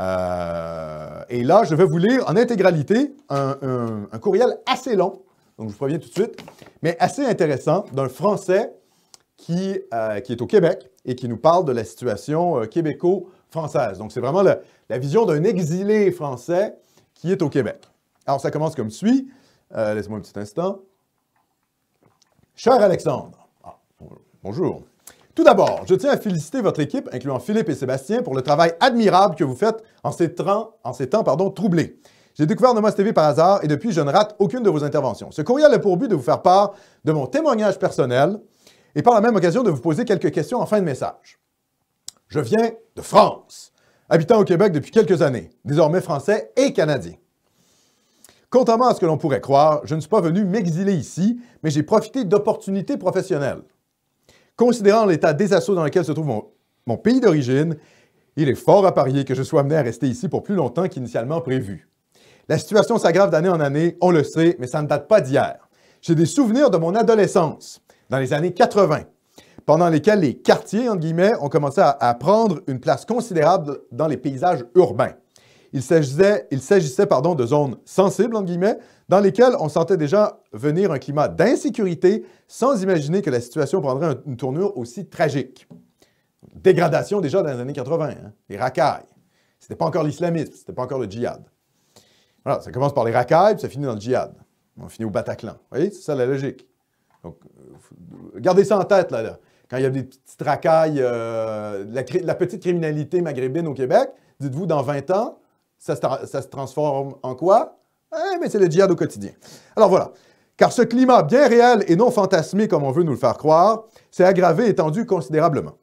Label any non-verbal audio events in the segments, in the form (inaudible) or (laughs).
Euh, et là, je vais vous lire en intégralité un, courriel assez long, donc je vous préviens tout de suite, mais assez intéressant d'un Français qui, euh, est au Québec et qui nous parle de la situation euh, québéco-française. Donc c'est vraiment la, vision d'un exilé français qui est au Québec. Alors ça commence comme suit. Laisse-moi un petit instant. Cher Alexandre, ah, bonjour. Tout d'abord, je tiens à féliciter votre équipe, incluant Philippe et Sébastien, pour le travail admirable que vous faites en ces temps, troublés. J'ai découvert Nomos TV par hasard et depuis, je ne rate aucune de vos interventions. Ce courriel a pour but de vous faire part de mon témoignage personnel et par la même occasion de vous poser quelques questions en fin de message. Je viens de France, habitant au Québec depuis quelques années, désormais français et canadien. Contrairement à ce que l'on pourrait croire, je ne suis pas venu m'exiler ici, mais j'ai profité d'opportunités professionnelles. Considérant l'état désastreux dans lequel se trouve mon pays d'origine il est fort à parier que je sois amené à rester ici pour plus longtemps qu'initialement prévu. La situation s'aggrave d'année en année, on le sait, mais ça ne date pas d'hier. J'ai des souvenirs de mon adolescence, dans les années 80, pendant lesquelles les quartiers, guillemets, ont commencé à, prendre une place considérable dans les paysages urbains. Il s'agissait, il s'agissait pardon, de zones sensibles, guillemets, dans lesquelles on sentait déjà venir un climat d'insécurité sans imaginer que la situation prendrait une tournure aussi tragique. Dégradation déjà dans les années 80, hein? les racailles. C'était pas encore l'islamisme, n'était pas encore le djihad. Voilà, ça commence par les racailles, puis ça finit dans le djihad. On finit au Bataclan. Vous voyez, c'est ça la logique. Donc, euh, gardez ça en tête, là. Quand il y a des petites racailles, euh, la, petite criminalité maghrébine au Québec, dites-vous, dans 20 ans, ça se, ça se transforme en quoi? Eh bien, c'est le djihad au quotidien. Alors voilà. Car ce climat bien réel et non fantasmé comme on veut nous le faire croire, s'est aggravé et tendu considérablement.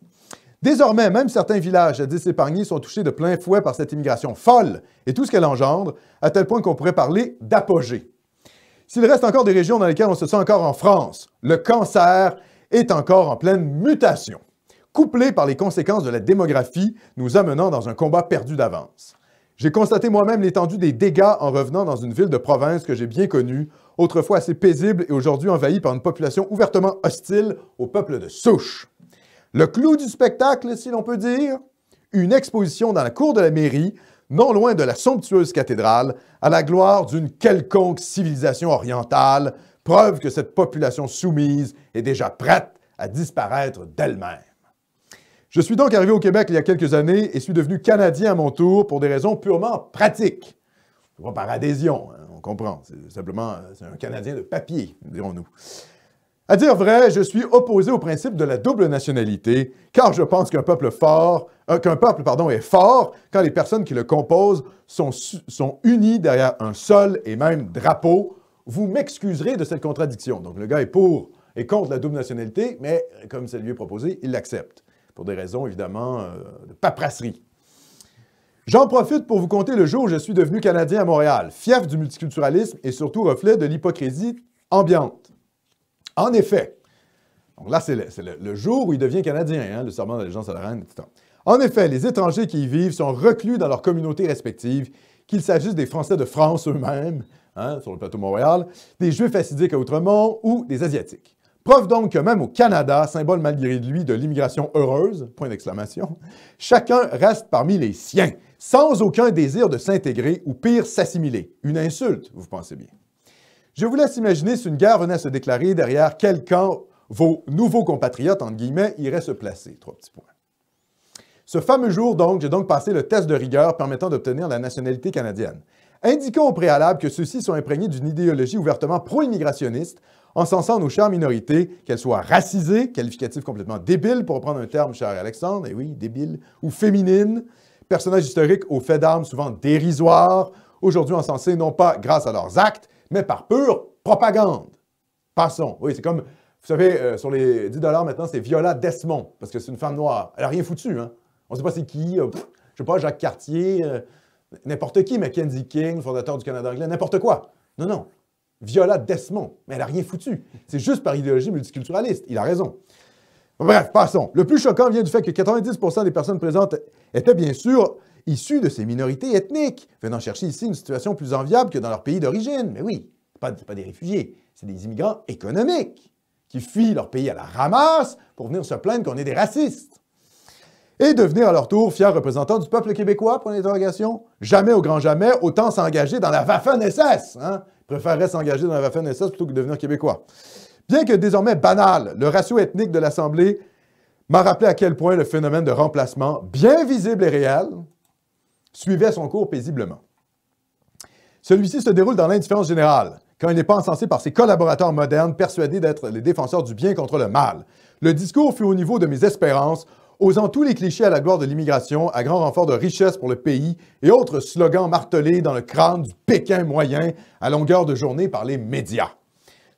Désormais, même certains villages à épargnés sont touchés de plein fouet par cette immigration folle et tout ce qu'elle engendre, à tel point qu'on pourrait parler d'apogée. S'il reste encore des régions dans lesquelles on se sent encore en France, le cancer est encore en pleine mutation, couplé par les conséquences de la démographie, nous amenant dans un combat perdu d'avance. J'ai constaté moi-même l'étendue des dégâts en revenant dans une ville de province que j'ai bien connue, autrefois assez paisible et aujourd'hui envahie par une population ouvertement hostile au peuple de souche. Le clou du spectacle, si l'on peut dire, une exposition dans la cour de la mairie, non loin de la somptueuse cathédrale, à la gloire d'une quelconque civilisation orientale, preuve que cette population soumise est déjà prête à disparaître d'elle-même. Je suis donc arrivé au Québec il y a quelques années et suis devenu Canadien à mon tour pour des raisons purement pratiques. Pas par adhésion, hein, on comprend. C'est simplement un Canadien de papier, dirons-nous. À dire vrai, je suis opposé au principe de la double nationalité, car je pense qu'un peuple fort, euh, qu'un peuple pardon, est fort quand les personnes qui le composent sont, unies derrière un seul et même drapeau. Vous m'excuserez de cette contradiction. Donc le gars est pour et contre la double nationalité, mais comme c'est lui est proposé, il l'accepte, pour des raisons évidemment euh, de paperasserie. J'en profite pour vous compter le jour où je suis devenu Canadien à Montréal, fief du multiculturalisme et surtout reflet de l'hypocrisie ambiante. En effet, donc là, c'est le, jour où il devient canadien, hein, le serment d'allégeance à la reine, etc. En effet, les étrangers qui y vivent sont reclus dans leurs communautés respectives, qu'il s'agisse des Français de France eux-mêmes, hein, sur le plateau Montréal, des Juifs assidiques à Outremont ou des Asiatiques. Preuve donc que même au Canada, symbole malgré lui de l'immigration heureuse, point d'exclamation, chacun reste parmi les siens, sans aucun désir de s'intégrer ou pire s'assimiler. Une insulte, vous pensez bien. Je vous laisse imaginer si une guerre venait à se déclarer derrière quel camp vos nouveaux compatriotes, entre guillemets, iraient se placer. Trois petits points. Ce fameux jour, donc, j'ai donc passé le test de rigueur permettant d'obtenir la nationalité canadienne, indiquant au préalable que ceux-ci sont imprégnés d'une idéologie ouvertement pro-immigrationniste, encensant nos chères minorités, qu'elles soient racisées, qualificatif complètement débile, pour reprendre un terme cher Alexandre, et eh oui, débile, ou féminine, personnages historiques aux faits d'armes souvent dérisoires, aujourd'hui encensés non pas grâce à leurs actes, mais par pure propagande. Passons. Oui, c'est comme, vous savez, euh, sur les 10 maintenant, c'est Viola Desmond, parce que c'est une femme noire. Elle n'a rien foutu, hein. On ne sait pas c'est qui, je euh, ne je sais pas, Jacques Cartier, euh, n'importe qui, Mackenzie King, fondateur du Canada anglais, n'importe quoi. Non, non. Viola Desmond, mais elle n'a rien foutu. C'est juste par idéologie multiculturaliste. Il a raison. Bref, passons. Le plus choquant vient du fait que 90% des personnes présentes étaient bien sûr issus de ces minorités ethniques, venant chercher ici une situation plus enviable que dans leur pays d'origine. Mais oui, ce pas, pas des réfugiés, c'est des immigrants économiques qui fuient leur pays à la ramasse pour venir se plaindre qu'on est des racistes. Et devenir à leur tour fiers représentants du peuple québécois, pour l'interrogation. Jamais au grand jamais, autant s'engager dans la Waffen-SS. Hein? Préférerait s'engager dans la Waffen-SS plutôt que de devenir québécois. Bien que désormais banal, le ratio ethnique de l'Assemblée m'a rappelé à quel point le phénomène de remplacement, bien visible et réel, suivait son cours paisiblement. Celui-ci se déroule dans l'indifférence générale, quand il n'est pas encensé par ses collaborateurs modernes persuadés d'être les défenseurs du bien contre le mal. Le discours fut au niveau de mes espérances, osant tous les clichés à la gloire de l'immigration, à grand renfort de richesse pour le pays et autres slogans martelés dans le crâne du Pékin moyen à longueur de journée par les médias.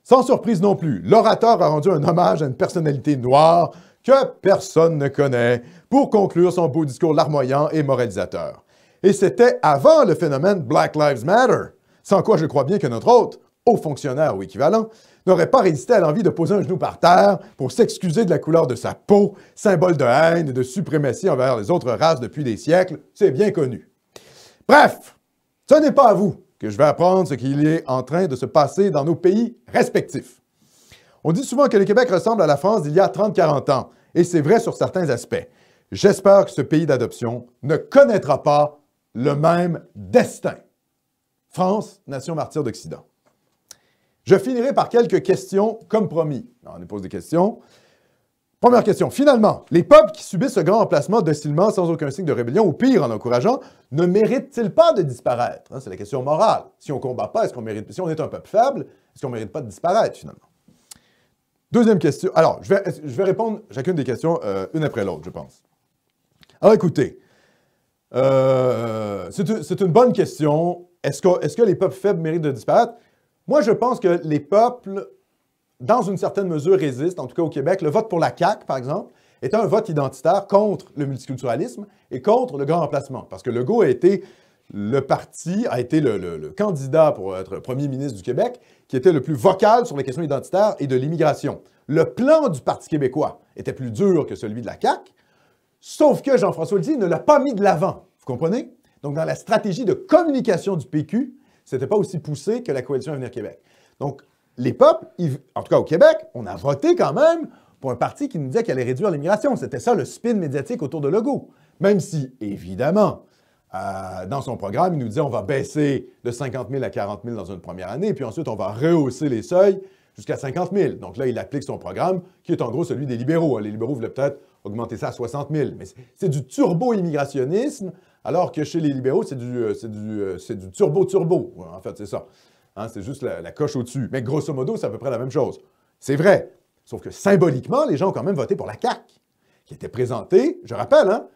Sans surprise non plus, l'orateur a rendu un hommage à une personnalité noire que personne ne connaît pour conclure son beau discours larmoyant et moralisateur. Et c'était avant le phénomène Black Lives Matter, sans quoi je crois bien que notre hôte, haut fonctionnaire ou équivalent, n'aurait pas résisté à l'envie de poser un genou par terre pour s'excuser de la couleur de sa peau, symbole de haine et de suprématie envers les autres races depuis des siècles, c'est bien connu. Bref, ce n'est pas à vous que je vais apprendre ce qu'il est en train de se passer dans nos pays respectifs. On dit souvent que le Québec ressemble à la France d'il y a 30-40 ans, et c'est vrai sur certains aspects. J'espère que ce pays d'adoption ne connaîtra pas le même destin. France, nation martyre d'Occident. Je finirai par quelques questions, comme promis. On pose des questions. Première question. Finalement, les peuples qui subissent ce grand emplacement docilement, sans aucun signe de rébellion, ou pire, en encourageant, ne méritent-ils pas de disparaître? Hein, c'est la question morale. Si on ne combat pas, est-ce qu'on mérite... Si on est un peuple faible, est-ce qu'on ne mérite pas de disparaître, finalement? Deuxième question. Alors, je vais, répondre chacune des questions euh, une après l'autre, je pense. Alors, ah, écoutez, euh, c'est une bonne question. Est-ce que, les peuples faibles méritent de disparaître? Moi, je pense que les peuples, dans une certaine mesure, résistent, en tout cas au Québec. Le vote pour la CAQ, par exemple, est un vote identitaire contre le multiculturalisme et contre le grand remplacement. Parce que Legault a été le parti, a été le, le candidat pour être premier ministre du Québec qui était le plus vocal sur les questions identitaires et de l'immigration. Le plan du Parti québécois était plus dur que celui de la CAQ, Sauf que Jean-François Lisée ne l'a pas mis de l'avant. Vous comprenez? Donc, dans la stratégie de communication du PQ, ce n'était pas aussi poussé que la coalition Avenir Québec. Donc, les peuples, en tout cas au Québec, on a voté quand même pour un parti qui nous disait qu'il allait réduire l'immigration. C'était ça le spin médiatique autour de logo. Même si, évidemment, euh, dans son programme, il nous disait on va baisser de 50 000 à 40 000 dans une première année, puis ensuite on va rehausser les seuils jusqu'à 50 000. Donc là, il applique son programme, qui est en gros celui des libéraux. Hein. Les libéraux voulaient peut-être augmenter ça à 60 000. Mais c'est du turbo-immigrationnisme, alors que chez les libéraux, c'est du, euh, euh, du turbo-turbo. En fait, c'est ça. Hein. c'est juste la, la coche au-dessus. Mais grosso modo, c'est à peu près la même chose. C'est vrai. Sauf que symboliquement, les gens ont quand même voté pour la CAQ, qui était présentée, je rappelle, hein,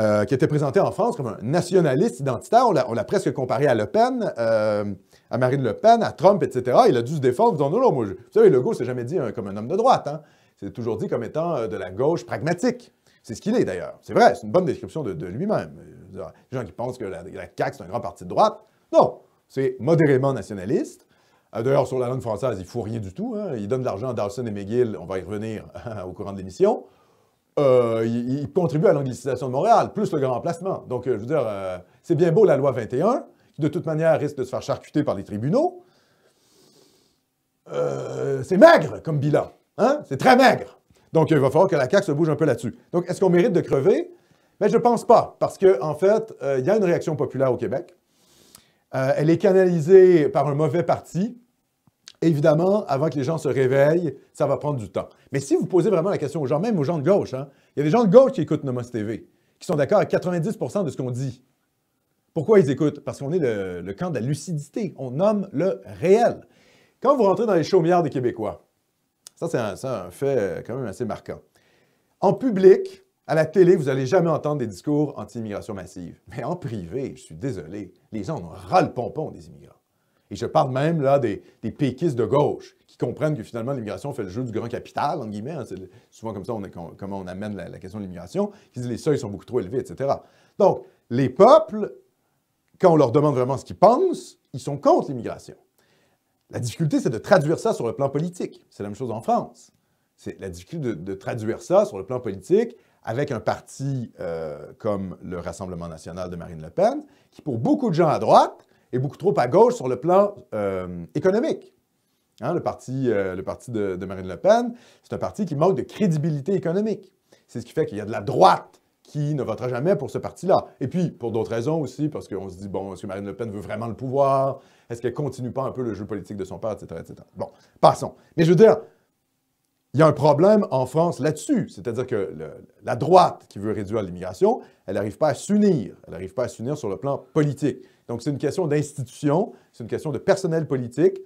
euh, qui était présenté en France comme un nationaliste identitaire. On l'a presque comparé à Le Pen, euh, à Marine Le Pen, à Trump, etc. Il a dû se défendre en disant non, non, moi, vous savez, Legault s'est jamais dit hein, comme un homme de droite. Hein. C'est toujours dit comme étant euh, de la gauche pragmatique. C'est ce qu'il est d'ailleurs. C'est vrai, c'est une bonne description de, lui-même. Les gens qui pensent que la, la CAQ, c'est un grand parti de droite, non, c'est modérément nationaliste. D'ailleurs, sur la langue française, il ne faut rien du tout. Hein. Il donne de l'argent à Dawson et McGill, on va y revenir (laughs) au courant de l'émission. Euh, il, contribue à l'anglicisation de Montréal, plus le grand emplacement. Donc, euh, je veux dire, euh, c'est bien beau la loi 21, qui de toute manière risque de se faire charcuter par les tribunaux. c'est maigre comme bilan. Hein? C'est très maigre. Donc, il va falloir que la CAQ se bouge un peu là-dessus. Donc, est-ce qu'on mérite de crever? Mais ben, je ne pense pas, parce qu'en en fait, il y a une réaction populaire au Québec. elle est canalisée par un mauvais parti Évidemment, avant que les gens se réveillent, ça va prendre du temps. Mais si vous posez vraiment la question aux gens, même aux gens de gauche, hein, il y a des gens de gauche qui écoutent Nomos TV, qui sont d'accord à 90 de ce qu'on dit. Pourquoi ils écoutent? Parce qu'on est le, camp de la lucidité. On nomme le réel. Quand vous rentrez dans les chaumières des Québécois, ça c'est un, fait euh, quand même assez marquant. En public, à la télé, vous n'allez jamais entendre des discours anti-immigration massive. Mais en privé, je suis désolé, les gens ont ras le pompon des immigrants. Et je parle même là des, des péquistes de gauche qui comprennent que finalement l'immigration fait le jeu du grand capital, entre guillemets. Hein. c'est souvent comme ça comment on amène la, question de l'immigration, qui disent les seuils sont beaucoup trop élevés, etc. Donc, les peuples, quand on leur demande vraiment ce qu'ils pensent, ils sont contre l'immigration. La difficulté, c'est de traduire ça sur le plan politique. C'est la même chose en France. C'est la difficulté de, traduire ça sur le plan politique avec un parti euh, comme le Rassemblement national de Marine Le Pen, qui pour beaucoup de gens à droite, et beaucoup trop à gauche sur le plan euh, économique. Hein, le parti, euh, de, Marine Le Pen, c'est un parti qui manque de crédibilité économique. C'est ce qui fait qu'il y a de la droite qui ne votera jamais pour ce parti-là. Et puis, pour d'autres raisons aussi, parce qu'on se dit, bon, est-ce que Marine Le Pen veut vraiment le pouvoir? Est-ce qu'elle continue pas un peu le jeu politique de son père, etc., etc.? Bon, passons. Mais je veux dire, il y a un problème en France là-dessus. C'est-à-dire que la droite qui veut réduire l'immigration, elle n'arrive pas à s'unir. Elle n'arrive pas à s'unir sur le plan politique. Donc, c'est une question d'institution, c'est une question de personnel politique.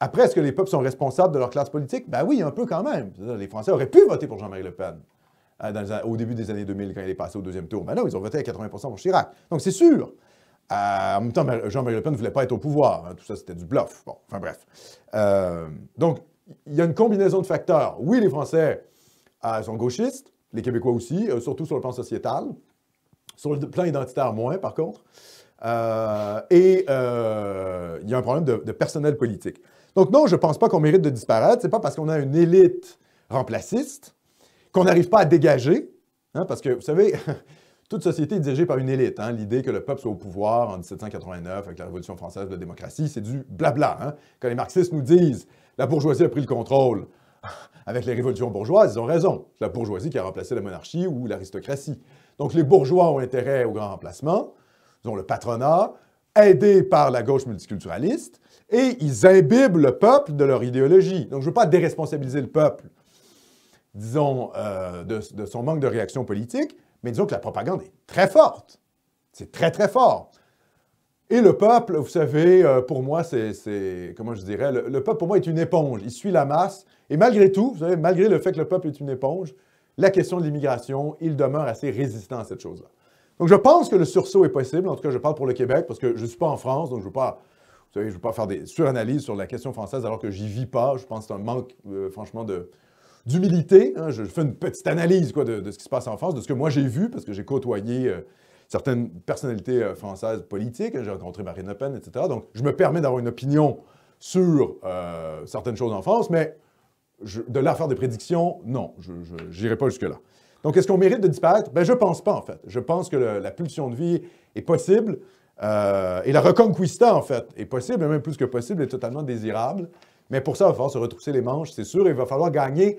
Après, est-ce que les peuples sont responsables de leur classe politique? Ben oui, un peu quand même. Les Français auraient pu voter pour Jean-Marie Le Pen euh, au début des années 2000 quand il est passé au deuxième tour. Mais non, ils ont voté à 80 pour Chirac. Donc, c'est sûr. Euh, en même temps, Jean-Marie Le Pen ne voulait pas être au pouvoir. Hein. Tout ça, c'était du bluff. Bon, enfin bref. Euh, donc, il y a une combinaison de facteurs. Oui, les Français sont gauchistes, les Québécois aussi, surtout sur le plan sociétal. Sur le plan identitaire, moins, par contre. Euh, et euh, il y a un problème de, personnel politique. Donc non, je ne pense pas qu'on mérite de disparaître. C'est pas parce qu'on a une élite remplaciste qu'on n'arrive pas à dégager, hein, parce que vous savez, (laughs) toute société est dirigée par une élite. Hein. L'idée que le peuple soit au pouvoir en 1789 avec la Révolution française de la démocratie, c'est du blabla. Hein. Quand les marxistes nous disent la bourgeoisie a pris le contrôle (laughs) avec les révolutions bourgeoises, ils ont raison. la bourgeoisie qui a remplacé la monarchie ou l'aristocratie. Donc les bourgeois ont intérêt au grand remplacement disons, le patronat, aidé par la gauche multiculturaliste, et ils imbibent le peuple de leur idéologie. Donc, je ne veux pas déresponsabiliser le peuple, disons, euh, de, son manque de réaction politique, mais disons que la propagande est très forte. C'est très, très fort. Et le peuple, vous savez, euh, pour moi, c'est, comment je dirais, le, peuple, pour moi, est une éponge. Il suit la masse. Et malgré tout, vous savez, malgré le fait que le peuple est une éponge, la question de l'immigration, il demeure assez résistant à cette chose-là. Donc, je pense que le sursaut est possible. En tout cas, je parle pour le Québec parce que je ne suis pas en France, donc je ne veux pas. Vous savez, je veux pas faire des suranalyses sur la question française alors que j'y vis pas. Je pense que c'est un manque, euh, franchement, d'humilité. Hein. Je fais une petite analyse de, ce qui se passe en France, de ce que moi j'ai vu, parce que j'ai côtoyé euh, certaines personnalités euh, françaises politiques. Hein. J'ai rencontré Marine Le Pen, etc. Donc, je me permets d'avoir une opinion sur certaines choses en France, mais de leur faire des prédictions, non, je n'irai pas jusque-là. Donc, est-ce qu'on mérite de disparaître? Ben, je ne pense pas, en fait. Je pense que la pulsion de vie est possible euh, et la reconquista, en fait, est possible, même plus que possible, est totalement désirable. Mais pour ça, il va falloir se retrousser les manches, c'est sûr. Il va falloir gagner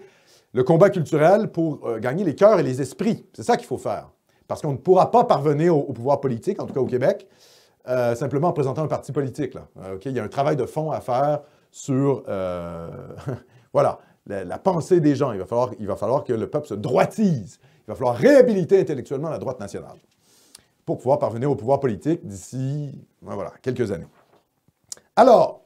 le combat culturel pour euh, gagner les cœurs et les esprits. C'est ça qu'il faut faire. Parce qu'on ne pourra pas parvenir au, pouvoir politique, en tout cas au Québec, euh, simplement en présentant un parti politique. Il y a un travail de fond à faire sur. (laughs) voilà la, pensée des gens. Il va, falloir, il va falloir que le peuple se droitise. Il va falloir réhabiliter intellectuellement la droite nationale pour pouvoir parvenir au pouvoir politique d'ici ben voilà, quelques années. Alors,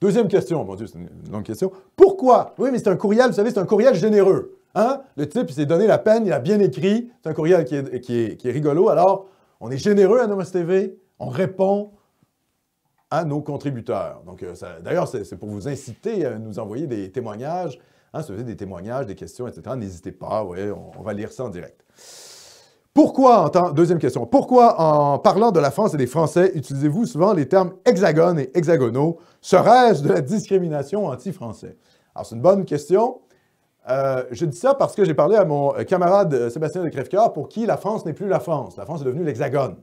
deuxième question, mon Dieu, c'est une longue question. Pourquoi? Oui, mais c'est un courriel, vous savez, c'est un courriel généreux. Hein? Le type, s'est donné la peine, il a bien écrit. C'est un courriel qui est, qui est, rigolo. Alors, on est généreux à Nomos TV, on répond, nos contributeurs. Donc, euh, d'ailleurs, c'est pour vous inciter à nous envoyer des témoignages. Hein, des témoignages, des questions, etc., n'hésitez pas, on, va lire ça en direct. Pourquoi, en deuxième question, pourquoi en parlant de la France et des Français, utilisez-vous souvent les termes hexagone et hexagonaux? serait je de la discrimination anti-français? Alors, c'est une bonne question. Euh, je dis ça parce que j'ai parlé à mon euh, camarade Sébastien de Crèvecoeur pour qui la France n'est plus la France. La France est devenue l'hexagone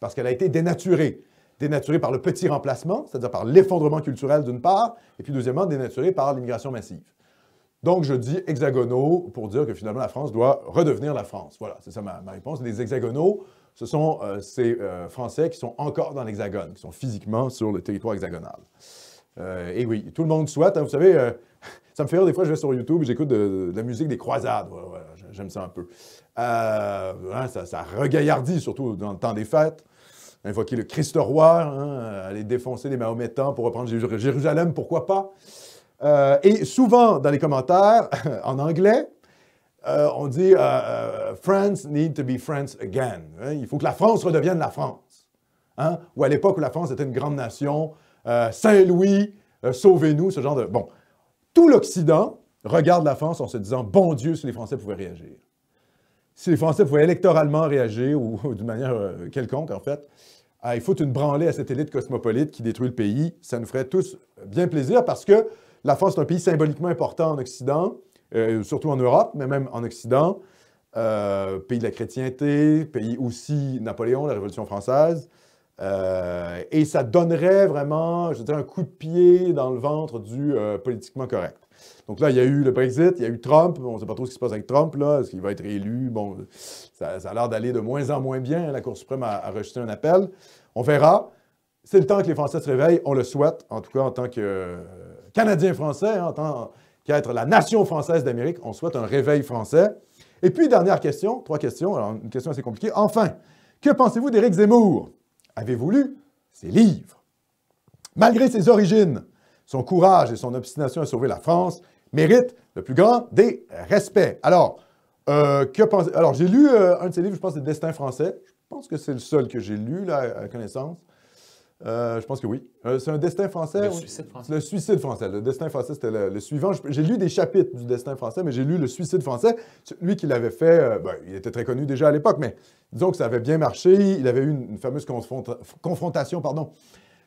parce qu'elle a été dénaturée dénaturé par le petit remplacement, c'est-à-dire par l'effondrement culturel d'une part, et puis deuxièmement, dénaturé par l'immigration massive. Donc, je dis hexagonaux pour dire que finalement, la France doit redevenir la France. Voilà, c'est ça ma, réponse. Les hexagonaux, ce sont euh, ces euh, Français qui sont encore dans l'hexagone, qui sont physiquement sur le territoire hexagonal. Euh, et oui, tout le monde souhaite. Hein, vous savez, (laughs) ça me fait rire, des fois, je vais sur YouTube, j'écoute de, la musique des croisades. J'aime ça un peu. Hein, ça regaillardit, surtout dans le temps des fêtes invoquer le Christ roi, hein, aller défoncer les Mahométans pour reprendre Jérusalem, pourquoi pas. Euh, et souvent, dans les commentaires, (laughs) en anglais, euh, on dit euh, France need to be France again. Hein. il faut que la France redevienne la France. Hein. ou à l'époque où la France était une grande nation, Saint-Louis, sauvez-nous, ce genre de. Bon. Tout l'Occident regarde la France en se disant Bon Dieu, si les Français pouvaient réagir si les Français pouvaient électoralement réagir, ou, d'une manière euh, quelconque, en fait, ah, il faut une branlée à cette élite cosmopolite qui détruit le pays. Ça nous ferait tous bien plaisir parce que la France est un pays symboliquement important en Occident, euh, surtout en Europe, mais même en Occident. Euh, pays de la chrétienté, pays aussi Napoléon, la Révolution française. et ça donnerait vraiment, je dirais, un coup de pied dans le ventre du politiquement correct. Donc là, il y a eu le Brexit, il y a eu Trump. On ne sait pas trop ce qui se passe avec Trump, là. Est-ce qu'il va être élu? Bon, ça, a l'air d'aller de moins en moins bien. La Cour suprême a, rejeté un appel. On verra. C'est le temps que les Français se réveillent. On le souhaite, en tout cas, en tant que euh, canadien français, hein, en tant qu'être la nation française d'Amérique. On souhaite un réveil français. Et puis, dernière question, trois questions, une question assez compliquée. Enfin, que pensez-vous d'Eric Zemmour? Avez-vous lu ses livres? Malgré ses origines, son courage et son obstination à sauver la France méritent le plus grand des respects. Alors, euh, que pense... Alors j'ai lu euh, un de ses livres, je pense, c'est Destin français. Je pense que c'est le seul que j'ai lu, là, à connaissance. Euh, je pense que oui. c'est un destin français. Le suicide français. Le suicide français. destin français, c'était le, suivant. J'ai lu des chapitres du destin français, mais j'ai lu le suicide français. Lui qui l'avait fait, ben, il était très connu déjà à l'époque, mais disons que ça avait bien marché. Il avait eu une, fameuse confrontation pardon,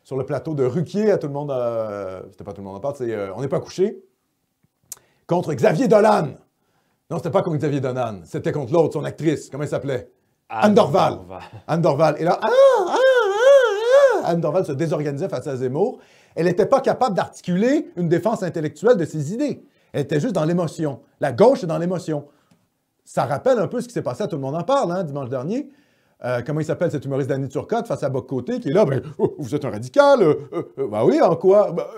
sur le plateau de Ruquier à tout le monde. Euh, c'était pas tout le monde en parle, c'est euh, On n'est pas couché. Contre Xavier Dolan. Non, c'était pas contre Xavier Dolan. C'était contre l'autre, son actrice. Comment elle s'appelait Anne Dorval. Anne Dorval. Et là, ah, ah, ah, ah, Anne Dorval se désorganisait face à Zemmour. Elle n'était pas capable d'articuler une défense intellectuelle de ses idées. Elle était juste dans l'émotion. La gauche est dans l'émotion. Ça rappelle un peu ce qui s'est passé à Tout le monde en parle, hein, dimanche dernier. Euh, comment il s'appelle cet humoriste Danny Turcotte face à Boc Côté qui est là, oh, vous êtes un radical, euh, euh, bah oui, en quoi Je bah,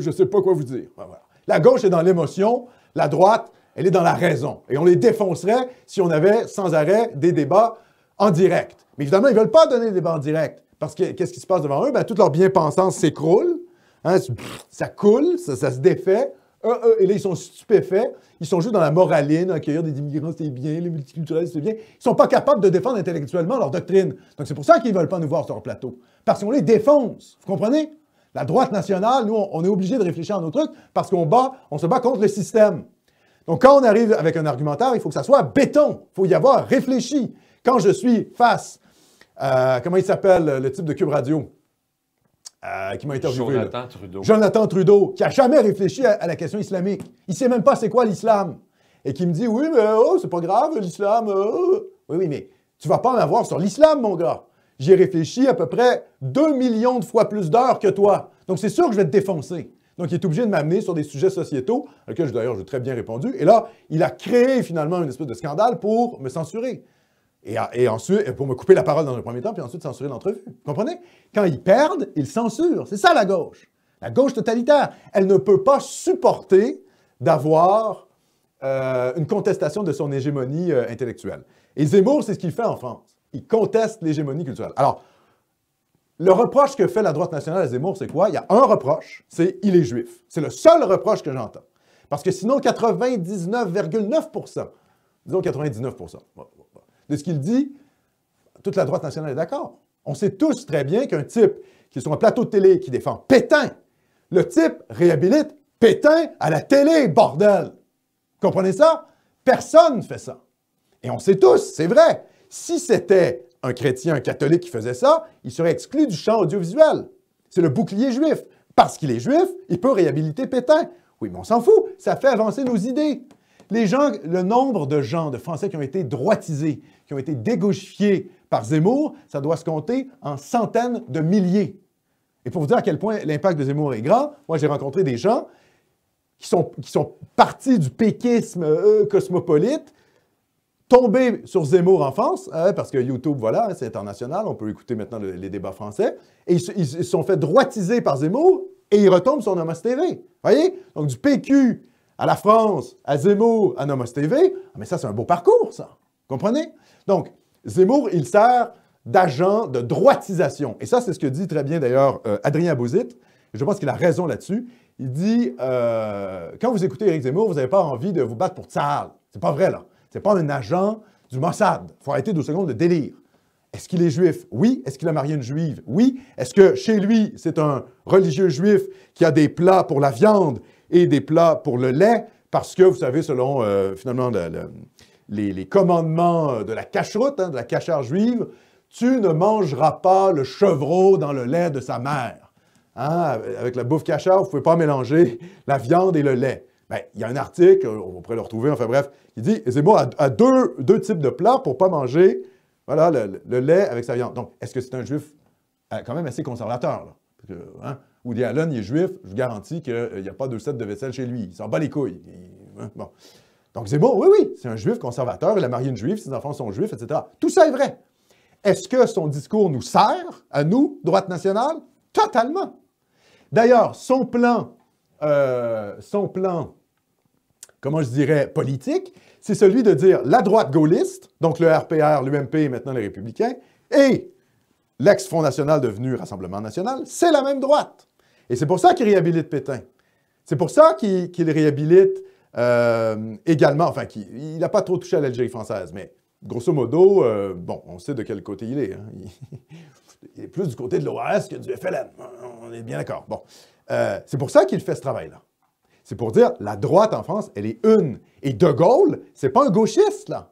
Je sais pas quoi vous dire. Bah, la gauche est dans l'émotion, la droite, elle est dans la raison. Et on les défoncerait si on avait sans arrêt des débats en direct. Mais évidemment, ils ne veulent pas donner des débats en direct parce que qu'est-ce qui se passe devant eux ben, Toute leur bien-pensance s'écroule, hein, ça coule, ça se défait et là, ils sont stupéfaits. Ils sont juste dans la moraline. Accueillir des immigrants, c'est bien. Les multiculturalistes, c'est bien. Ils sont pas capables de défendre intellectuellement leur doctrine. Donc, c'est pour ça qu'ils veulent pas nous voir sur leur plateau. Parce qu'on les défonce. Vous comprenez? La droite nationale, nous, on, est obligé de réfléchir à nos trucs parce qu'on bat, on se bat contre le système. Donc, quand on arrive avec un argumentaire, il faut que ça soit béton. Il faut y avoir réfléchi. Quand je suis face, à... Euh, comment il s'appelle, le type de Cube Radio? Euh, qui m'a interviewé. Jonathan Trudeau. qui a jamais réfléchi à, la question islamique. Il sait même pas c'est quoi l'islam. Et qui me dit Oui, mais oh, c'est pas grave, l'islam. Oh. Oui, oui, mais tu vas pas en avoir sur l'islam, mon gars. J'ai réfléchi à peu près 2 millions de fois plus d'heures que toi. Donc, c'est sûr que je vais te défoncer. Donc, il est obligé de m'amener sur des sujets sociétaux, à qui d'ailleurs j'ai très bien répondu. Et là, il a créé finalement une espèce de scandale pour me censurer. Et, ensuite, pour me couper la parole dans le premier temps, puis ensuite censurer l'entrevue. Vous comprenez? Quand ils perdent, ils censurent. C'est ça la gauche. La gauche totalitaire. Elle ne peut pas supporter d'avoir euh, une contestation de son hégémonie euh, intellectuelle. Et Zemmour, c'est ce qu'il fait en France. Il conteste l'hégémonie culturelle. Alors, le reproche que fait la droite nationale à Zemmour, c'est quoi? Il y a un reproche, c'est il est juif. C'est le seul reproche que j'entends. Parce que sinon, 99,9 disons 99 de ce qu'il dit, toute la droite nationale est d'accord. On sait tous très bien qu'un type qui est sur un plateau de télé qui défend Pétain, le type réhabilite Pétain à la télé, bordel. Vous comprenez ça? Personne ne fait ça. Et on sait tous, c'est vrai. Si c'était un chrétien, un catholique qui faisait ça, il serait exclu du champ audiovisuel. C'est le bouclier juif. Parce qu'il est juif, il peut réhabiliter Pétain. Oui, mais on s'en fout, ça fait avancer nos idées. Les gens, le nombre de gens, de Français qui ont été droitisés, qui ont été dégauchifiés par Zemmour, ça doit se compter en centaines de milliers. Et pour vous dire à quel point l'impact de Zemmour est grand, moi j'ai rencontré des gens qui sont, partis du péquisme euh, cosmopolite, tombés sur Zemmour en France, hein, parce que YouTube, voilà, hein, c'est international, on peut écouter maintenant les débats français, et ils, se sont fait droitiser par Zemmour et ils retombent sur Namaste TV. Voyez? Donc du PQ à la France, à Zemmour, à Nomos TV. Ah, mais ça, c'est un beau parcours, ça. Comprenez? Donc, Zemmour, il sert d'agent de droitisation. Et ça, c'est ce que dit très bien d'ailleurs euh, Adrien Bouzit. Je pense qu'il a raison là-dessus. Il dit euh, quand vous écoutez Éric Zemmour, vous n'avez pas envie de vous battre pour Ce C'est pas vrai, là. n'est pas un agent du Mossad. Il faut arrêter deux secondes de délire. Est-ce qu'il est juif? Oui. Est-ce qu'il a marié une juive? Oui. Est-ce que chez lui, c'est un religieux juif qui a des plats pour la viande et des plats pour le lait, parce que, vous savez, selon euh, finalement les, commandements euh, de la cacheroute, hein, de la cachère juive, tu ne mangeras pas le chevreau dans le lait de sa mère. Hein, avec la bouffe cachère, vous ne pouvez pas mélanger la viande et le lait. Ben, il y a un article, euh, on pourrait le retrouver, enfin bref, qui dit, c'est bon, à, deux, types de plats pour ne pas manger voilà, le, lait avec sa viande. Donc, est-ce que c'est un juif quand même assez conservateur? Hein, Woody Allen, il est juif, je vous garantis qu'il n'y a pas deux sets de vaisselle chez lui. Il s'en bat les couilles. Hein, donc, c'est bon. oui, oui, c'est un juif conservateur, il a marié une juive, ses enfants sont juifs, etc. Tout ça est vrai. Est-ce que son discours nous sert, à nous, droite nationale? Totalement. D'ailleurs, son plan, euh, son plan, comment je dirais, politique, c'est celui de dire la droite gaulliste, donc le RPR, l'UMP et maintenant les Républicains, et l'ex-Front National devenu Rassemblement National, c'est la même droite. Et c'est pour ça qu'il réhabilite Pétain. C'est pour ça qu'il réhabilite euh, également, enfin, qu'il n'a pas trop touché à l'Algérie française, mais grosso modo, euh, bon, on sait de quel côté il est. Hein. Il, est plus du côté de l'OAS que du FLN. On est bien d'accord. Bon, euh, c'est pour ça qu'il fait ce travail-là. C'est pour dire, la droite en France, elle est une. Et De Gaulle, c'est pas un gauchiste, là.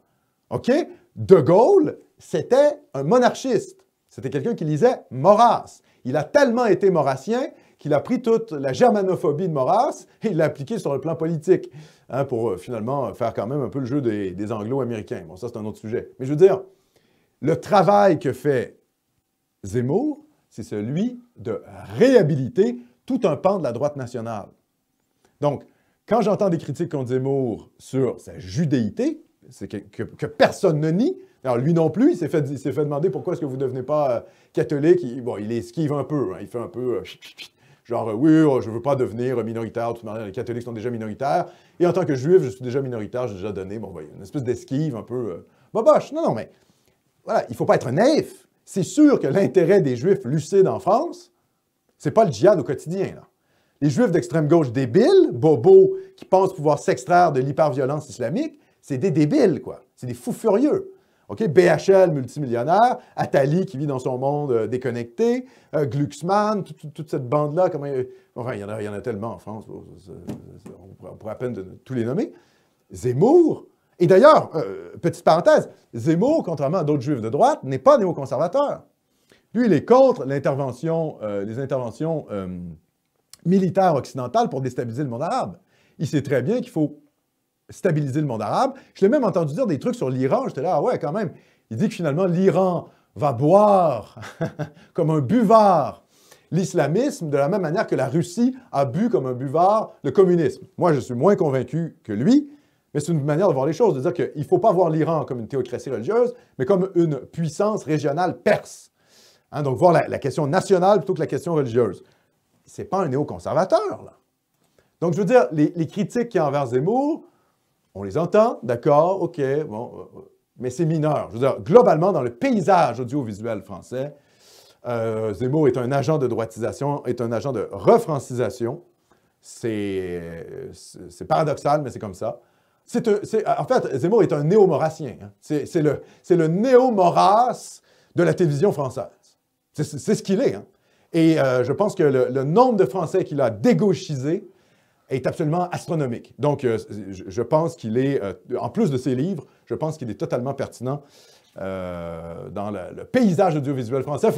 OK? De Gaulle, c'était un monarchiste. C'était quelqu'un qui lisait Maurras. Il a tellement été maurassien qu'il a pris toute la germanophobie de Maurras et il l'a appliquée sur le plan politique, hein, pour euh, finalement euh, faire quand même un peu le jeu des, anglo-américains. Bon, ça, c'est un autre sujet. Mais je veux dire, le travail que fait Zemmour, c'est celui de réhabiliter tout un pan de la droite nationale. Donc, quand j'entends des critiques contre Zemmour sur sa judéité, c'est que, personne ne nie. Alors, lui non plus, il s'est fait, demander pourquoi est-ce que vous ne devenez pas euh, catholique. Il, bon, il esquive un peu, hein. il fait un peu... Genre, oui, je ne veux pas devenir minoritaire, les catholiques sont déjà minoritaires. Et en tant que juif, je suis déjà minoritaire, j'ai déjà donné, bon, une espèce d'esquive un peu euh, boboche. Non, non, mais voilà, il ne faut pas être naïf. C'est sûr que l'intérêt des juifs lucides en France, c'est pas le djihad au quotidien, Les juifs d'extrême gauche débiles, bobos, qui pensent pouvoir s'extraire de l'hyperviolence islamique, c'est des débiles, quoi. C'est des fous furieux. OK? BHL multimillionnaire, Attali qui vit dans son monde euh, déconnecté, euh, Glucksmann, toute cette bande-là. Euh, enfin, il y, en a, tellement en France, on pourrait à peine tous les nommer. Zemmour. Et d'ailleurs, petite parenthèse, Zemmour, contrairement à d'autres juifs de droite, n'est pas néoconservateur. Lui, il est contre les interventions militaires occidentales pour déstabiliser le monde arabe. Il sait très bien qu'il faut stabiliser le monde arabe. Je l'ai même entendu dire des trucs sur l'Iran. J'étais là, ah ouais, quand même. Il dit que finalement, l'Iran va boire (laughs) comme un buvard l'islamisme de la même manière que la Russie a bu comme un buvard le communisme. Moi, je suis moins convaincu que lui, mais c'est une manière de voir les choses, de dire qu'il ne faut pas voir l'Iran comme une théocratie religieuse, mais comme une puissance régionale perse. Hein, donc, voir la, question nationale plutôt que la question religieuse. Ce n'est pas un néoconservateur, là. Donc, je veux dire, les, les critiques qu'il y a envers Zemmour, on les entend, d'accord, OK, bon, euh, euh, mais c'est mineur. Je veux dire, globalement, dans le paysage audiovisuel français, euh, Zemmour est un agent de droitisation, est un agent de refrancisation. C'est paradoxal, mais c'est comme ça. en fait, Zemmour est un néo-maurassien. Hein. C'est le, néo-maurras de la télévision française. C'est ce qu'il est. Hein. Et euh, je pense que le, le nombre de Français qu'il a dégauchisé est absolument astronomique. Donc, euh, je, pense qu'il est, euh, en plus de ses livres, je pense qu'il est totalement pertinent euh, dans le paysage audiovisuel français.